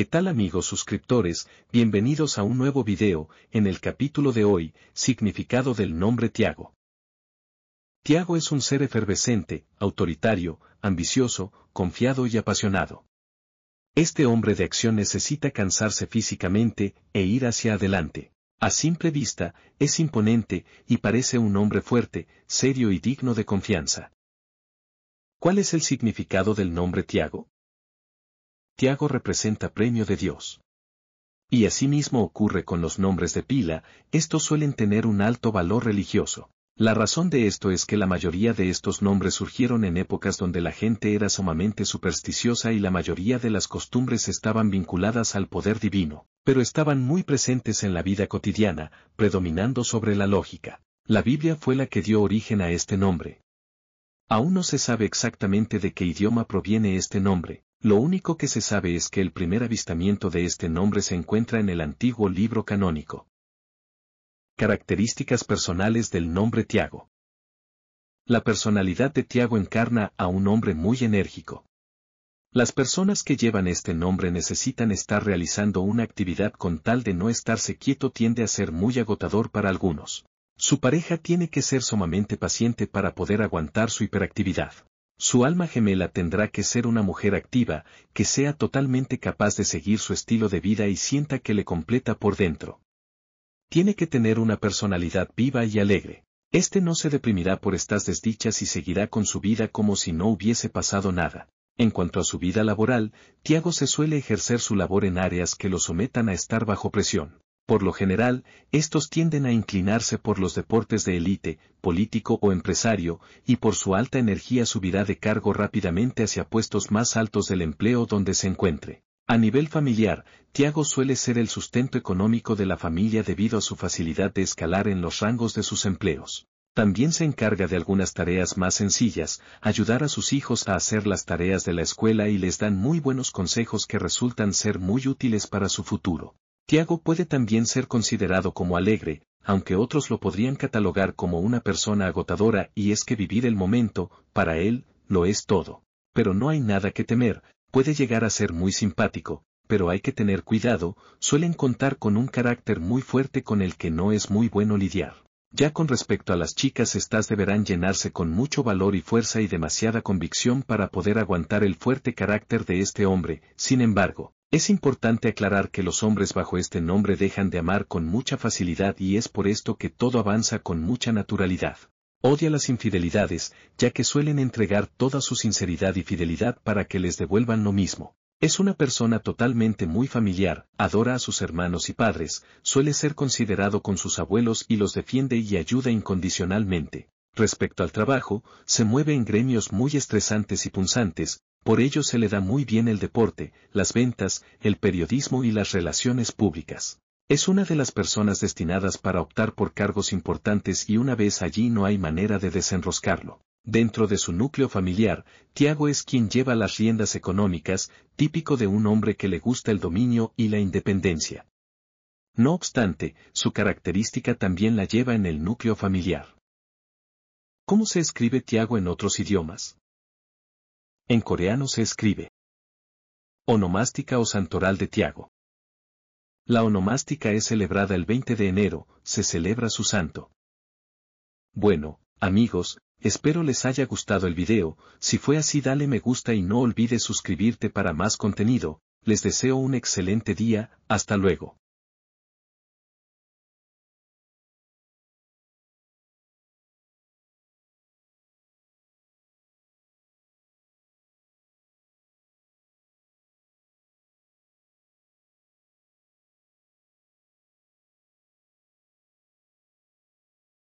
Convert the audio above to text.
¿Qué tal amigos suscriptores? Bienvenidos a un nuevo video, en el capítulo de hoy, significado del nombre Tiago. Tiago es un ser efervescente, autoritario, ambicioso, confiado y apasionado. Este hombre de acción necesita cansarse físicamente e ir hacia adelante. A simple vista, es imponente y parece un hombre fuerte, serio y digno de confianza. ¿Cuál es el significado del nombre Tiago? Tiago representa premio de Dios. Y asimismo ocurre con los nombres de pila, estos suelen tener un alto valor religioso. La razón de esto es que la mayoría de estos nombres surgieron en épocas donde la gente era sumamente supersticiosa y la mayoría de las costumbres estaban vinculadas al poder divino, pero estaban muy presentes en la vida cotidiana, predominando sobre la lógica. La Biblia fue la que dio origen a este nombre. Aún no se sabe exactamente de qué idioma proviene este nombre, lo único que se sabe es que el primer avistamiento de este nombre se encuentra en el antiguo libro canónico. Características personales del nombre Tiago. La personalidad de Tiago encarna a un hombre muy enérgico. Las personas que llevan este nombre necesitan estar realizando una actividad con tal de no estarse quieto tiende a ser muy agotador para algunos. Su pareja tiene que ser sumamente paciente para poder aguantar su hiperactividad. Su alma gemela tendrá que ser una mujer activa, que sea totalmente capaz de seguir su estilo de vida y sienta que le completa por dentro. Tiene que tener una personalidad viva y alegre. Este no se deprimirá por estas desdichas y seguirá con su vida como si no hubiese pasado nada. En cuanto a su vida laboral, Tiago se suele ejercer su labor en áreas que lo sometan a estar bajo presión. Por lo general, estos tienden a inclinarse por los deportes de élite, político o empresario, y por su alta energía subirá de cargo rápidamente hacia puestos más altos del empleo donde se encuentre. A nivel familiar, Tiago suele ser el sustento económico de la familia debido a su facilidad de escalar en los rangos de sus empleos. También se encarga de algunas tareas más sencillas, ayudar a sus hijos a hacer las tareas de la escuela y les dan muy buenos consejos que resultan ser muy útiles para su futuro. Tiago puede también ser considerado como alegre, aunque otros lo podrían catalogar como una persona agotadora y es que vivir el momento, para él, lo es todo. Pero no hay nada que temer, puede llegar a ser muy simpático, pero hay que tener cuidado, suelen contar con un carácter muy fuerte con el que no es muy bueno lidiar. Ya con respecto a las chicas estas deberán llenarse con mucho valor y fuerza y demasiada convicción para poder aguantar el fuerte carácter de este hombre, sin embargo, es importante aclarar que los hombres bajo este nombre dejan de amar con mucha facilidad y es por esto que todo avanza con mucha naturalidad. Odia las infidelidades, ya que suelen entregar toda su sinceridad y fidelidad para que les devuelvan lo mismo. Es una persona totalmente muy familiar, adora a sus hermanos y padres, suele ser considerado con sus abuelos y los defiende y ayuda incondicionalmente. Respecto al trabajo, se mueve en gremios muy estresantes y punzantes, por ello se le da muy bien el deporte, las ventas, el periodismo y las relaciones públicas. Es una de las personas destinadas para optar por cargos importantes y una vez allí no hay manera de desenroscarlo. Dentro de su núcleo familiar, Tiago es quien lleva las riendas económicas, típico de un hombre que le gusta el dominio y la independencia. No obstante, su característica también la lleva en el núcleo familiar. ¿Cómo se escribe Tiago en otros idiomas? En coreano se escribe. Onomástica o Santoral de Tiago. La onomástica es celebrada el 20 de enero, se celebra su santo. Bueno, amigos, espero les haya gustado el video, si fue así dale me gusta y no olvides suscribirte para más contenido, les deseo un excelente día, hasta luego.